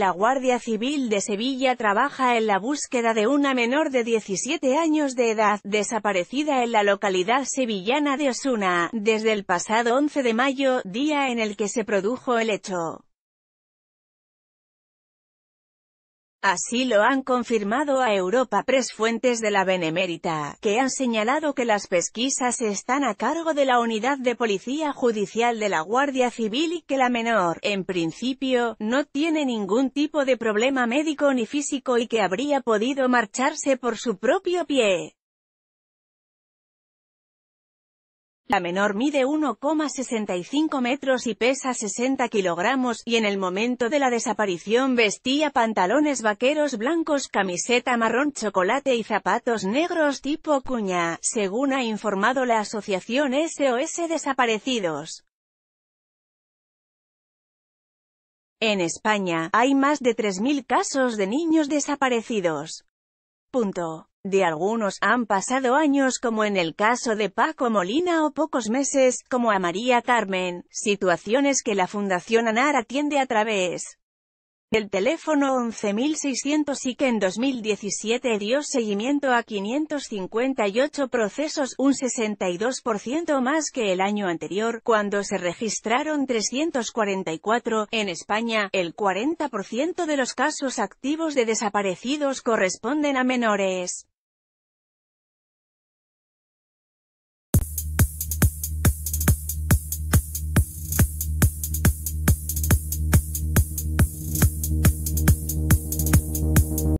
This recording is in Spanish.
la Guardia Civil de Sevilla trabaja en la búsqueda de una menor de 17 años de edad, desaparecida en la localidad sevillana de Osuna, desde el pasado 11 de mayo, día en el que se produjo el hecho. Así lo han confirmado a Europa tres fuentes de la Benemérita, que han señalado que las pesquisas están a cargo de la Unidad de Policía Judicial de la Guardia Civil y que la menor, en principio, no tiene ningún tipo de problema médico ni físico y que habría podido marcharse por su propio pie. La menor mide 1,65 metros y pesa 60 kilogramos, y en el momento de la desaparición vestía pantalones vaqueros blancos, camiseta marrón chocolate y zapatos negros tipo cuña, según ha informado la asociación SOS Desaparecidos. En España, hay más de 3.000 casos de niños desaparecidos. Punto. De algunos han pasado años como en el caso de Paco Molina o pocos meses, como a María Carmen, situaciones que la Fundación ANAR atiende a través El teléfono 11.600 y que en 2017 dio seguimiento a 558 procesos, un 62% más que el año anterior, cuando se registraron 344. En España, el 40% de los casos activos de desaparecidos corresponden a menores.